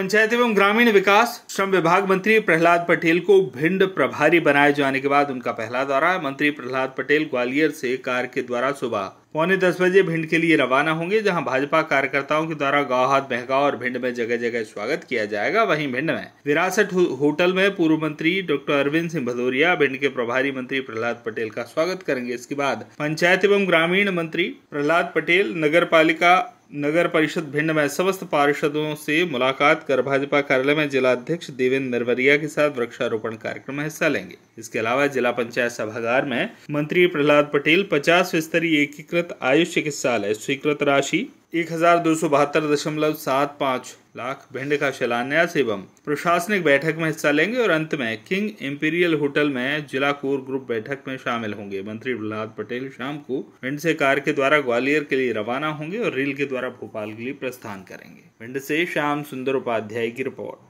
पंचायत एवं ग्रामीण विकास श्रम विभाग मंत्री प्रहलाद पटेल को भिंड प्रभारी बनाए जाने के बाद उनका पहला दौरा मंत्री प्रहलाद पटेल ग्वालियर से कार के द्वारा सुबह पौने दस बजे भिंड के लिए रवाना होंगे जहां भाजपा कार्यकर्ताओं के द्वारा गाँव हाथ बहगाव और भिंड में जगह जगह स्वागत किया जाएगा वहीं भिंड में विरासत होटल में पूर्व मंत्री डॉक्टर अरविंद सिंह भदौरिया भिंड के प्रभारी मंत्री प्रहलाद पटेल का स्वागत करेंगे इसके बाद पंचायत एवं ग्रामीण मंत्री प्रहलाद पटेल नगर पालिका नगर परिषद भिंड में समस्त पार्षदों से मुलाकात कर भाजपा कार्यालय में जिला अध्यक्ष देवेंद्र नरवरिया के साथ वृक्षारोपण कार्यक्रम में हिस्सा लेंगे इसके अलावा जिला पंचायत सभागार में मंत्री प्रहलाद पटेल पचास स्तरीय एकीकृत आयुष चिकित्सालय स्वीकृत राशि एक हजार दो सौ बहत्तर दशमलव सात पाँच लाख भिंड का शिलान्यास एवं प्रशासनिक बैठक में हिस्सा लेंगे और अंत में किंग इम्पीरियल होटल में जिला कोर ग्रुप बैठक में शामिल होंगे मंत्री प्रहलाद पटेल शाम को भिंड से कार के द्वारा ग्वालियर के लिए रवाना होंगे और रेल के द्वारा भोपाल के लिए प्रस्थान करेंगे भिंड से श्याम सुंदर उपाध्याय की रिपोर्ट